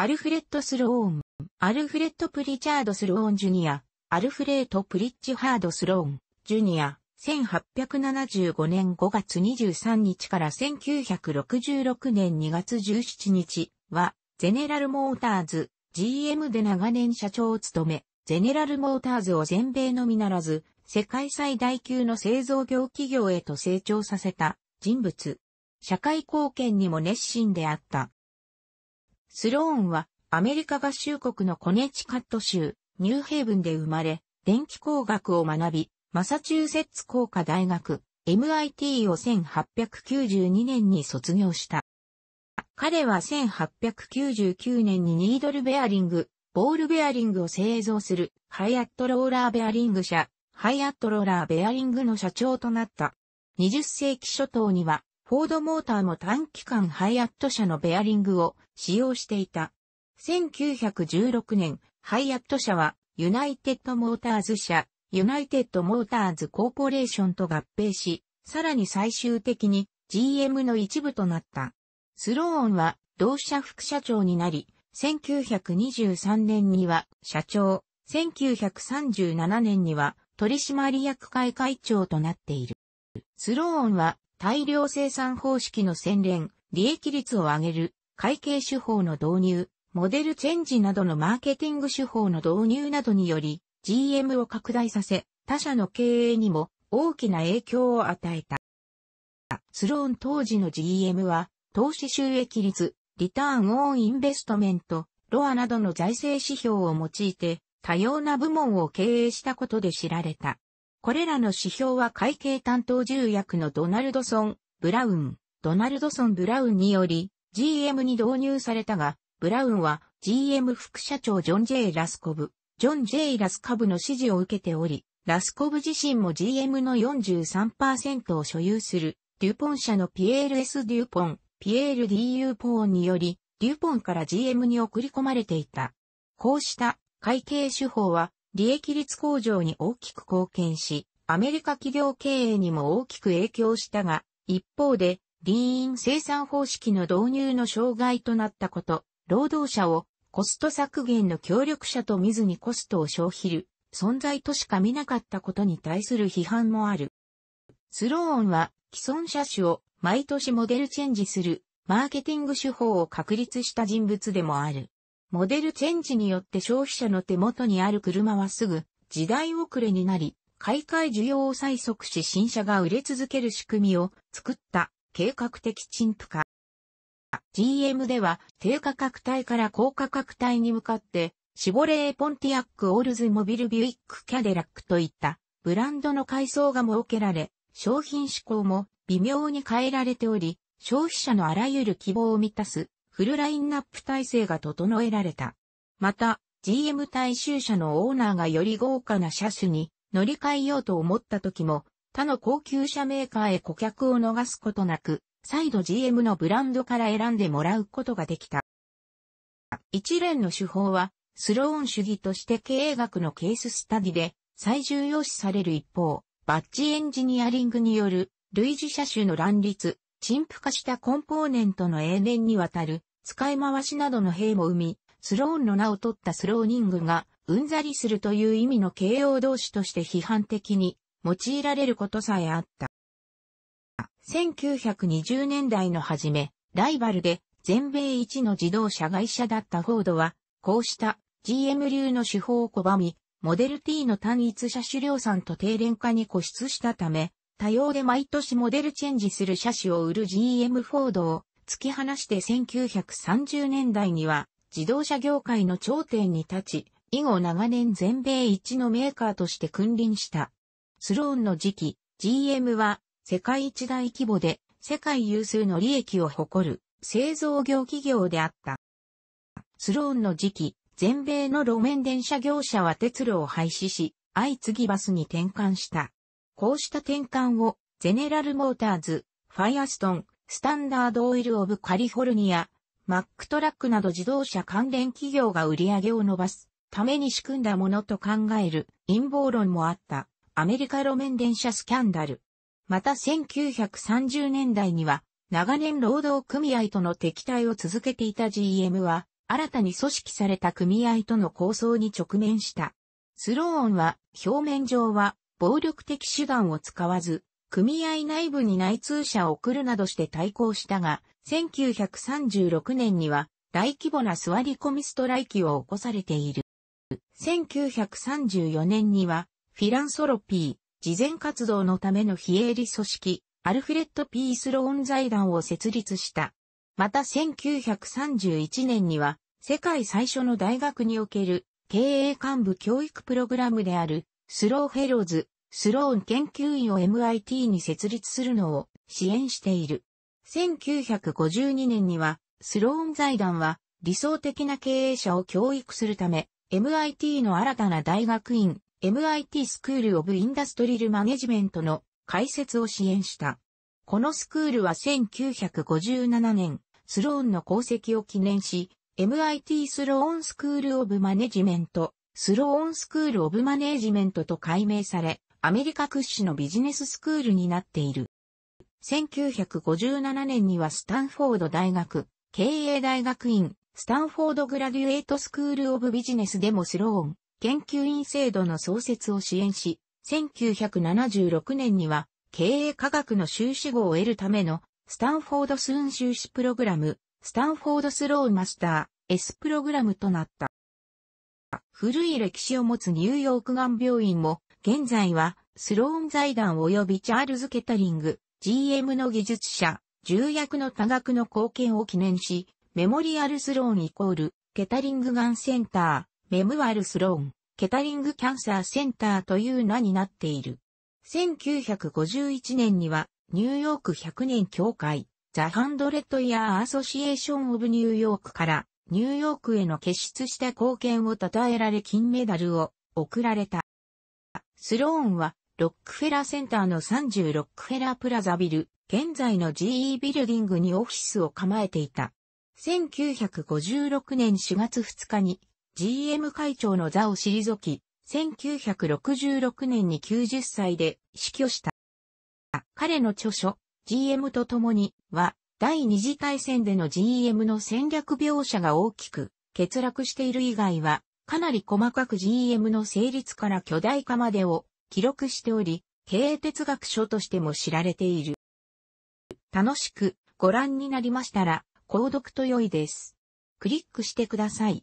アルフレッド・スローン、アルフレッド・プリチャード・スローン・ジュニア、アルフレート・プリッチハード・スローン、ジュニア、1875年5月23日から1966年2月17日は、ゼネラル・モーターズ、GM で長年社長を務め、ゼネラル・モーターズを全米のみならず、世界最大級の製造業企業へと成長させた人物。社会貢献にも熱心であった。スローンはアメリカ合衆国のコネチカット州、ニューヘイブンで生まれ、電気工学を学び、マサチューセッツ工科大学、MIT を1892年に卒業した。彼は1899年にニードルベアリング、ボールベアリングを製造するハイアットローラーベアリング社、ハイアットローラーベアリングの社長となった。20世紀初頭にはフォードモーターも短期間ハイアット社のベアリングを使用していた。1916年、ハイアット社はユナイテッドモーターズ社、ユナイテッドモーターズコーポレーションと合併し、さらに最終的に GM の一部となった。スローンは同社副社長になり、1923年には社長、1937年には取締役会会長となっている。スローンは大量生産方式の洗練、利益率を上げる、会計手法の導入、モデルチェンジなどのマーケティング手法の導入などにより、GM を拡大させ、他社の経営にも大きな影響を与えた。スローン当時の GM は、投資収益率、リターンオンインベストメント、ロアなどの財政指標を用いて、多様な部門を経営したことで知られた。これらの指標は会計担当重役のドナルドソン・ブラウン、ドナルドソン・ブラウンにより GM に導入されたが、ブラウンは GM 副社長ジョン・ J・ ラスコブ、ジョン・ J・ ラスカブの指示を受けており、ラスコブ自身も GM の43%を所有する、デュポン社のピエール・ S・ デュポン、ピエール・ D・ ユーポーンにより、デュポンから GM に送り込まれていた。こうした会計手法は利益率向上に大きく貢献し、アメリカ企業経営にも大きく影響したが、一方で、リーン生産方式の導入の障害となったこと、労働者をコスト削減の協力者と見ずにコストを消費る存在としか見なかったことに対する批判もある。スローンは既存車種を毎年モデルチェンジするマーケティング手法を確立した人物でもある。モデルチェンジによって消費者の手元にある車はすぐ時代遅れになり、買い替え需要を催促し新車が売れ続ける仕組みを作った計画的陳腐化。GM では低価格帯から高価格帯に向かってシボレー・ポンティアック・オールズ・モビル・ビュイック・キャデラックといったブランドの階層が設けられ、商品志向も微妙に変えられており、消費者のあらゆる希望を満たすフルラインナップ体制が整えられた。また、GM 大衆車のオーナーがより豪華な車種に乗り換えようと思った時も、他の高級車メーカーへ顧客を逃すことなく、再度 GM のブランドから選んでもらうことができた。一連の手法は、スローン主義として経営学のケーススタディで最重要視される一方、バッジエンジニアリングによる類似車種の乱立、陳腐化したコンポーネントの永年にわたる使い回しなどの兵も生み、スローンの名を取ったスローニングが、うんざりするという意味の形容動詞として批判的に用いられることさえあった。1920年代の初め、ライバルで全米一の自動車会社だったフォードは、こうした GM 流の手法を拒み、モデル T の単一車種量産と低廉化に固執したため、多様で毎年モデルチェンジする車種を売る GM フォードを突き放して1930年代には自動車業界の頂点に立ち、以後長年全米一のメーカーとして君臨した。スローンの時期、GM は世界一大規模で世界有数の利益を誇る製造業企業であった。スローンの時期、全米の路面電車業者は鉄路を廃止し、相次ぎバスに転換した。こうした転換を、ゼネラルモーターズ、ファイアストン、スタンダードオイルオブカリフォルニア、マックトラックなど自動車関連企業が売り上げを伸ばすために仕組んだものと考える陰謀論もあったアメリカ路面電車スキャンダル。また1930年代には長年労働組合との敵対を続けていた GM は新たに組織された組合との構想に直面した。スローンは表面上は暴力的手段を使わず組合内部に内通者を送るなどして対抗したが、1936年には大規模な座り込みストライキを起こされている。1934年には、フィランソロピー、慈善活動のための非営利組織、アルフレッド・ピースローン財団を設立した。また1931年には、世界最初の大学における経営幹部教育プログラムであるスローフェローズスローン研究院を MIT に設立するのを支援している。1952年には、スローン財団は理想的な経営者を教育するため、MIT の新たな大学院、MIT スクール・オブ・インダストリル・マネジメントの開設を支援した。このスクールは1957年、スローンの功績を記念し、MIT スローンスクール・オブ・マネジメント、スローンスクール・オブ・マネジメントと改名され、アメリカ屈指のビジネススクールになっている。1957年にはスタンフォード大学、経営大学院、スタンフォードグラデュエートスクールオブビジネスでもスローン、研究員制度の創設を支援し、1976年には経営科学の修士号を得るためのスタンフォードスーン修士プログラム、スタンフォードスローンマスター S プログラムとなった。古い歴史を持つニューヨーク眼病院も現在は、スローン財団及びチャールズ・ケタリング、GM の技術者、重役の多額の貢献を記念し、メモリアルスローンイコール、ケタリングガンセンター、メムワルスローン、ケタリングキャンサーセンターという名になっている。1951年には、ニューヨーク100年協会、ザ・ハンドレッド・イヤー・アソシエーション・オブ・ニューヨークから、ニューヨークへの結出した貢献を称えられ金メダルを贈られた。スローンは、ロックフェラーセンターの30ロックフェラプラザビル、現在の GE ビルディングにオフィスを構えていた。1956年4月2日に GM 会長の座を退き、1966年に90歳で死去した。彼の著書、GM と共には、第二次大戦での GM の戦略描写が大きく欠落している以外は、かなり細かく GM の成立から巨大化までを記録しており、経営哲学書としても知られている。楽しくご覧になりましたら、購読と良いです。クリックしてください。